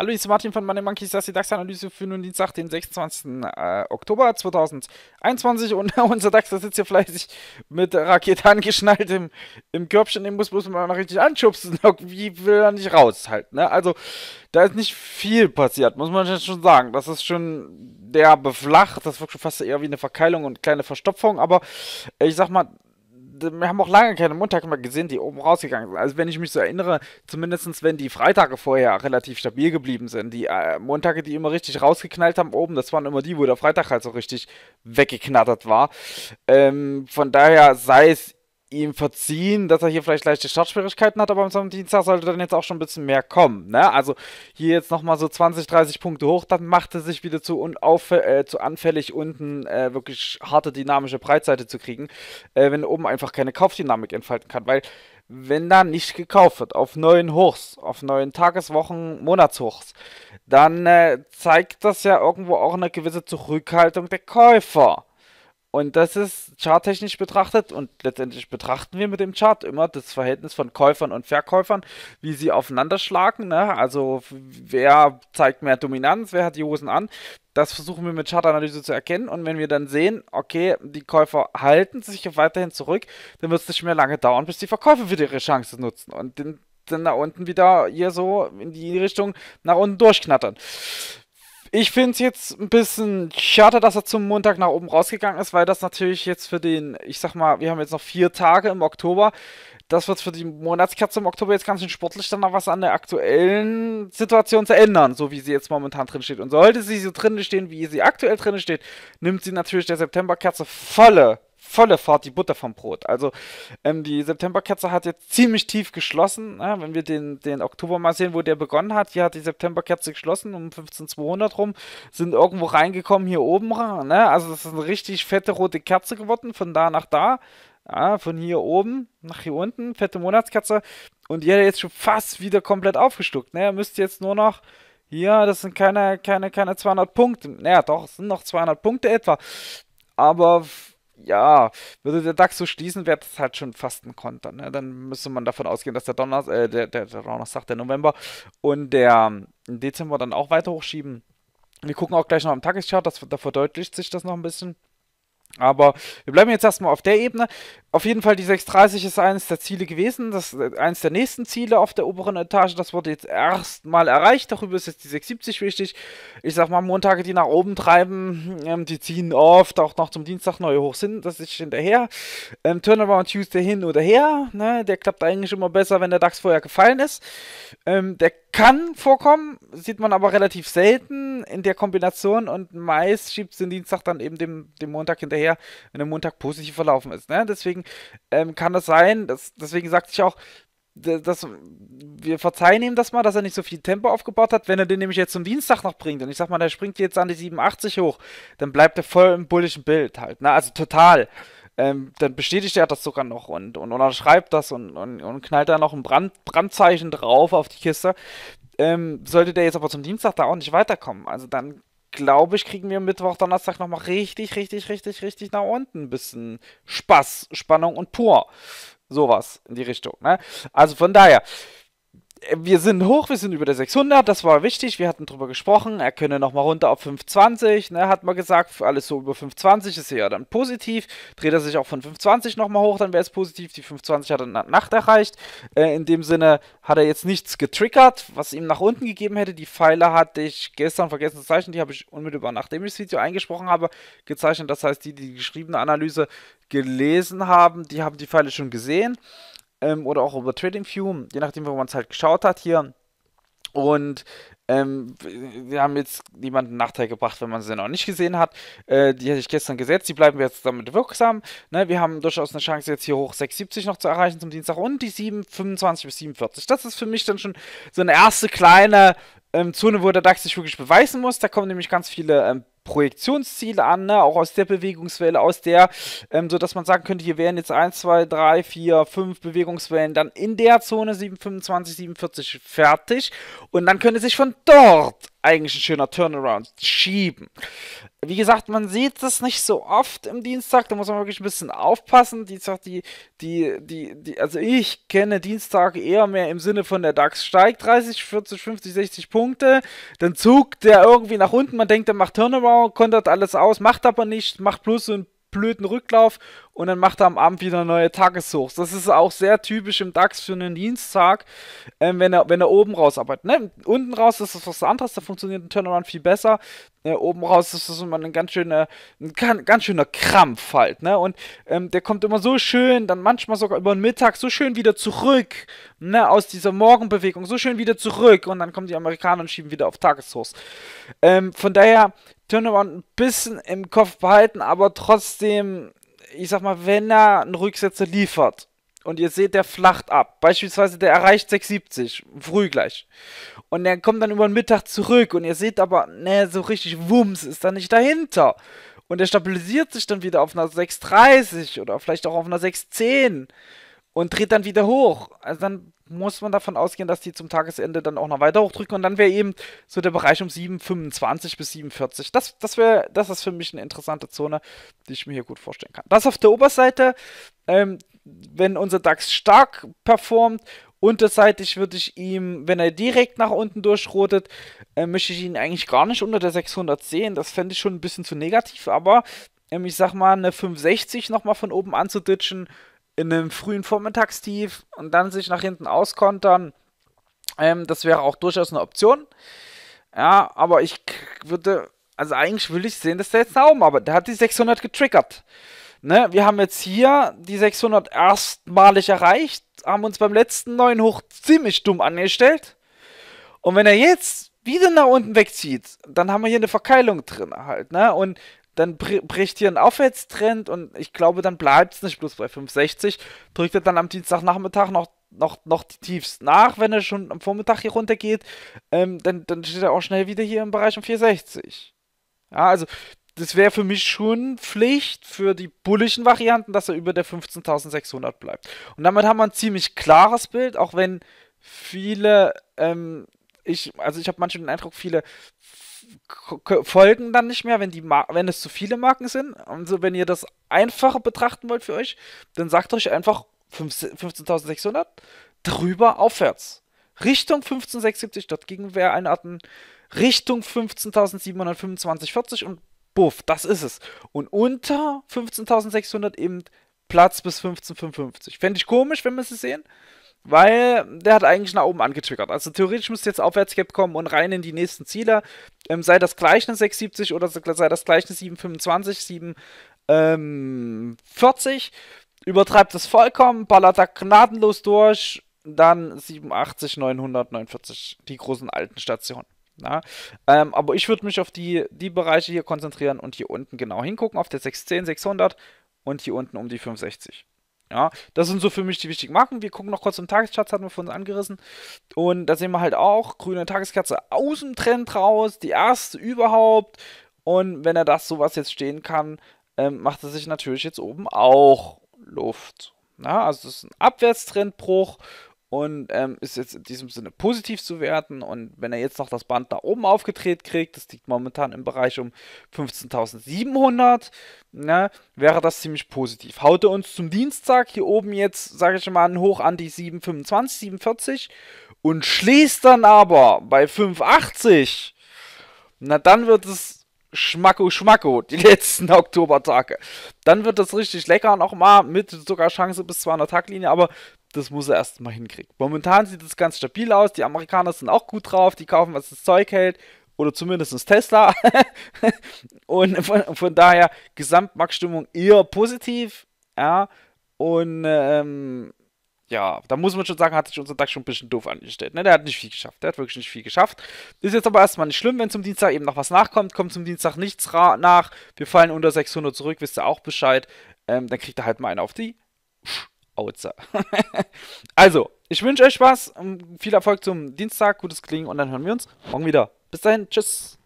Hallo, ich bin Martin von Money Monkeys, das ist die DAX-Analyse für nun Dienstag, den 26. Äh, Oktober 2021 und unser DAX, der sitzt hier fleißig mit Rakete angeschnallt im, im Körbchen, den muss bloß mal noch richtig anschubsen, wie will er nicht raus halt, ne? Also, da ist nicht viel passiert, muss man jetzt schon sagen. Das ist schon der beflacht, das wirkt schon fast eher wie eine Verkeilung und kleine Verstopfung, aber äh, ich sag mal, wir haben auch lange keine Montage mehr gesehen, die oben rausgegangen sind. Also wenn ich mich so erinnere, zumindest wenn die Freitage vorher relativ stabil geblieben sind, die äh, Montage, die immer richtig rausgeknallt haben oben, das waren immer die, wo der Freitag halt so richtig weggeknattert war. Ähm, von daher sei es ihm verziehen, dass er hier vielleicht leichte Startschwierigkeiten hat, aber am Dienstag sollte dann jetzt auch schon ein bisschen mehr kommen. Ne? Also hier jetzt nochmal so 20, 30 Punkte hoch, dann macht er sich wieder zu, äh, zu anfällig, unten äh, wirklich harte dynamische Breitseite zu kriegen, äh, wenn oben einfach keine Kaufdynamik entfalten kann, weil wenn da nicht gekauft wird, auf neuen Hochs, auf neuen Tageswochen, Monatshochs, dann äh, zeigt das ja irgendwo auch eine gewisse Zurückhaltung der Käufer. Und das ist charttechnisch betrachtet und letztendlich betrachten wir mit dem Chart immer das Verhältnis von Käufern und Verkäufern, wie sie aufeinander schlagen. Ne? Also wer zeigt mehr Dominanz, wer hat die Hosen an. Das versuchen wir mit Chartanalyse zu erkennen. Und wenn wir dann sehen, okay, die Käufer halten sich weiterhin zurück, dann wird es nicht mehr lange dauern, bis die Verkäufer wieder ihre Chance nutzen und dann nach unten wieder hier so in die Richtung nach unten durchknattern. Ich finde es jetzt ein bisschen schade, dass er zum Montag nach oben rausgegangen ist, weil das natürlich jetzt für den, ich sag mal, wir haben jetzt noch vier Tage im Oktober, das wird für die Monatskerze im Oktober jetzt ganz schön sportlich, dann noch was an der aktuellen Situation zu ändern, so wie sie jetzt momentan drin steht. Und sollte sie so drin stehen, wie sie aktuell drin steht, nimmt sie natürlich der Septemberkerze volle volle Fahrt die Butter vom Brot. Also ähm, die Septemberkerze hat jetzt ziemlich tief geschlossen. Ja, ne? wenn wir den, den Oktober mal sehen, wo der begonnen hat, hier hat die Septemberkerze geschlossen um 15200 rum, sind irgendwo reingekommen hier oben. Ne? Also das ist eine richtig fette rote Kerze geworden, von da nach da. Ah, von hier oben nach hier unten, fette Monatskatze. Und die hat er jetzt schon fast wieder komplett aufgestuckt. Ne? Er müsste jetzt nur noch, ja, das sind keine, keine, keine 200 Punkte. Naja, doch, es sind noch 200 Punkte etwa. Aber ja, würde der DAX so schließen, wäre das halt schon fast ein Konter. Ne? Dann müsste man davon ausgehen, dass der Donnerstag, äh, der, der, der Donnerstag, der November und der ähm, Dezember dann auch weiter hochschieben. Wir gucken auch gleich noch am Tageschart, da verdeutlicht sich das noch ein bisschen. Aber wir bleiben jetzt erstmal auf der Ebene. Auf jeden Fall, die 630 ist eines der Ziele gewesen. Das äh, eines der nächsten Ziele auf der oberen Etage. Das wurde jetzt erstmal erreicht. Darüber ist jetzt die 670 wichtig. Ich sag mal, Montage, die nach oben treiben, ähm, die ziehen oft auch noch zum Dienstag neue hoch hin. Das ist hinterher. Ähm, Turnaround Tuesday hin oder her. Ne? Der klappt eigentlich immer besser, wenn der DAX vorher gefallen ist. Ähm, der kann vorkommen, sieht man aber relativ selten in der Kombination und meist schiebt es den Dienstag dann eben dem, dem Montag hinterher, wenn der Montag positiv verlaufen ist. Ne? Deswegen ähm, kann das sein, dass, deswegen sagte ich auch, das, wir verzeihen ihm das mal, dass er nicht so viel Tempo aufgebaut hat. Wenn er den nämlich jetzt zum Dienstag noch bringt und ich sag mal, der springt jetzt an die 87 hoch, dann bleibt er voll im bullischen Bild halt. Ne? Also total ähm, dann bestätigt er das sogar noch und, und unterschreibt das und, und, und knallt da noch ein Brand, Brandzeichen drauf auf die Kiste. Ähm, sollte der jetzt aber zum Dienstag da auch nicht weiterkommen, also dann glaube ich, kriegen wir Mittwoch, Donnerstag nochmal richtig, richtig, richtig, richtig nach unten. Ein bisschen Spaß, Spannung und pur. Sowas in die Richtung. Ne? Also von daher, wir sind hoch, wir sind über der 600, das war wichtig, wir hatten drüber gesprochen, er könne nochmal runter auf 520, ne, hat man gesagt, alles so über 520 ist ja dann positiv, dreht er sich auch von 520 nochmal hoch, dann wäre es positiv, die 520 hat er nach Nacht erreicht, äh, in dem Sinne hat er jetzt nichts getriggert, was ihm nach unten gegeben hätte, die Pfeile hatte ich gestern vergessen zu zeichnen, die habe ich unmittelbar nachdem ich das Video eingesprochen habe, gezeichnet, das heißt, die, die die geschriebene Analyse gelesen haben, die haben die Pfeile schon gesehen, ähm, oder auch über TradingView, je nachdem, wo man es halt geschaut hat hier. Und ähm, wir haben jetzt niemanden Nachteil gebracht, wenn man sie noch nicht gesehen hat. Äh, die hätte ich gestern gesetzt, die bleiben wir jetzt damit wirksam. Ne, wir haben durchaus eine Chance, jetzt hier hoch 6,70 noch zu erreichen zum Dienstag und die 7,25 bis 47. Das ist für mich dann schon so eine erste kleine ähm, Zone, wo der DAX sich wirklich beweisen muss. Da kommen nämlich ganz viele ähm, Projektionsziele an, ne? auch aus der Bewegungswelle, aus der, ähm, sodass man sagen könnte, hier wären jetzt 1, 2, 3, 4, 5 Bewegungswellen dann in der Zone 7, 25, 47 fertig und dann könnte sich von dort eigentlich ein schöner Turnaround. Schieben. Wie gesagt, man sieht das nicht so oft im Dienstag, da muss man wirklich ein bisschen aufpassen. Dienstag, die, die, die, die, also ich kenne Dienstag eher mehr im Sinne von der DAX steigt 30, 40, 50, 60 Punkte. Dann Zug, der irgendwie nach unten, man denkt, der macht Turnaround, kontert alles aus, macht aber nichts, macht bloß so einen blöden Rücklauf und dann macht er am Abend wieder neue Tageshochs. Das ist auch sehr typisch im DAX für einen Dienstag, ähm, wenn, er, wenn er oben raus arbeitet. Ne? Unten raus ist das was anderes, da funktioniert ein Turnaround viel besser. Äh, oben raus ist das immer ein ganz schöner, ein ganz schöner Krampf halt. Ne? Und ähm, der kommt immer so schön, dann manchmal sogar über den Mittag so schön wieder zurück ne? aus dieser Morgenbewegung, so schön wieder zurück. Und dann kommen die Amerikaner und schieben wieder auf Tageshochs. Ähm, von daher Turnaround ein bisschen im Kopf behalten, aber trotzdem ich sag mal, wenn er einen Rücksetzer liefert und ihr seht, der flacht ab, beispielsweise der erreicht 670, früh gleich, und der kommt dann über den Mittag zurück und ihr seht aber, ne, so richtig Wumms ist da nicht dahinter. Und er stabilisiert sich dann wieder auf einer 630 oder vielleicht auch auf einer 610 und dreht dann wieder hoch. Also dann muss man davon ausgehen, dass die zum Tagesende dann auch noch weiter hochdrücken und dann wäre eben so der Bereich um 7,25 bis 7,40. Das, das wäre, das ist für mich eine interessante Zone, die ich mir hier gut vorstellen kann. Das auf der Oberseite, ähm, wenn unser DAX stark performt, unterseitig würde ich ihm, wenn er direkt nach unten durchrotet, äh, möchte ich ihn eigentlich gar nicht unter der 600 sehen. Das fände ich schon ein bisschen zu negativ, aber ähm, ich sag mal, eine 560 nochmal von oben anzuditschen, in einem frühen Vormittagstief und dann sich nach hinten auskontern, ähm, das wäre auch durchaus eine Option. Ja, aber ich würde, also eigentlich will ich sehen, dass der jetzt nach oben aber Der hat die 600 getriggert. Ne, wir haben jetzt hier die 600 erstmalig erreicht, haben uns beim letzten neuen Hoch ziemlich dumm angestellt. Und wenn er jetzt wieder nach unten wegzieht, dann haben wir hier eine Verkeilung drin halt, ne? Und dann bricht hier ein Aufwärtstrend und ich glaube, dann bleibt es nicht bloß bei 5,60. Drückt er dann am Dienstagnachmittag noch, noch, noch die Tiefs nach, wenn er schon am Vormittag hier runtergeht, ähm, dann, dann steht er auch schnell wieder hier im Bereich um 4,60. Ja, also das wäre für mich schon Pflicht für die bullischen Varianten, dass er über der 15.600 bleibt. Und damit haben wir ein ziemlich klares Bild, auch wenn viele, ähm, ich, also ich habe manchmal den Eindruck, viele folgen dann nicht mehr, wenn, die wenn es zu viele Marken sind. Also wenn ihr das einfacher betrachten wollt für euch, dann sagt euch einfach 15.600 drüber aufwärts. Richtung 15.670, dort gegen wäre eine Richtung 15.725,40 und buff, das ist es. Und unter 15.600 eben Platz bis 15.55. Fände ich komisch, wenn wir sie sehen. Weil der hat eigentlich nach oben angetriggert. Also theoretisch müsste jetzt Aufwärtscap kommen und rein in die nächsten Ziele. Ähm, sei das gleich eine 670 oder sei das gleich eine 725, 740. Ähm, übertreibt es vollkommen, ballert da gnadenlos durch. Dann 87, 900, 49, die großen alten Stationen. Ähm, aber ich würde mich auf die, die Bereiche hier konzentrieren und hier unten genau hingucken, auf der 610, 600 und hier unten um die 560. Ja, das sind so für mich die wichtigen Marken. Wir gucken noch kurz im Tageschatz, hatten wir uns angerissen. Und da sehen wir halt auch grüne Tageskerze aus dem Trend raus, die erste überhaupt. Und wenn er das sowas jetzt stehen kann, ähm, macht er sich natürlich jetzt oben auch Luft. Na, also das ist ein Abwärtstrendbruch und ähm, ist jetzt in diesem Sinne positiv zu werten. Und wenn er jetzt noch das Band da oben aufgedreht kriegt, das liegt momentan im Bereich um 15.700, ne, wäre das ziemlich positiv. Haut er uns zum Dienstag hier oben jetzt, sage ich mal, Hoch an die 725, 47 und schließt dann aber bei 580, na dann wird es Schmacko, Schmacko, die letzten Oktobertage. Dann wird das richtig lecker nochmal mit sogar Chance bis zu einer Taglinie, aber das muss er erstmal hinkriegen. Momentan sieht es ganz stabil aus. Die Amerikaner sind auch gut drauf. Die kaufen, was das Zeug hält. Oder zumindest Tesla. und von, von daher Gesamtmarktstimmung eher positiv. Ja. Und ähm, ja, da muss man schon sagen, hat sich unser DAX schon ein bisschen doof angestellt. Ne? Der hat nicht viel geschafft. Der hat wirklich nicht viel geschafft. Ist jetzt aber erstmal nicht schlimm, wenn zum Dienstag eben noch was nachkommt. Kommt zum Dienstag nichts nach. Wir fallen unter 600 zurück, wisst ihr auch Bescheid. Ähm, dann kriegt er halt mal einen auf die Auze. also, ich wünsche euch Spaß, viel Erfolg zum Dienstag, gutes Klingen und dann hören wir uns morgen wieder. Bis dahin, tschüss.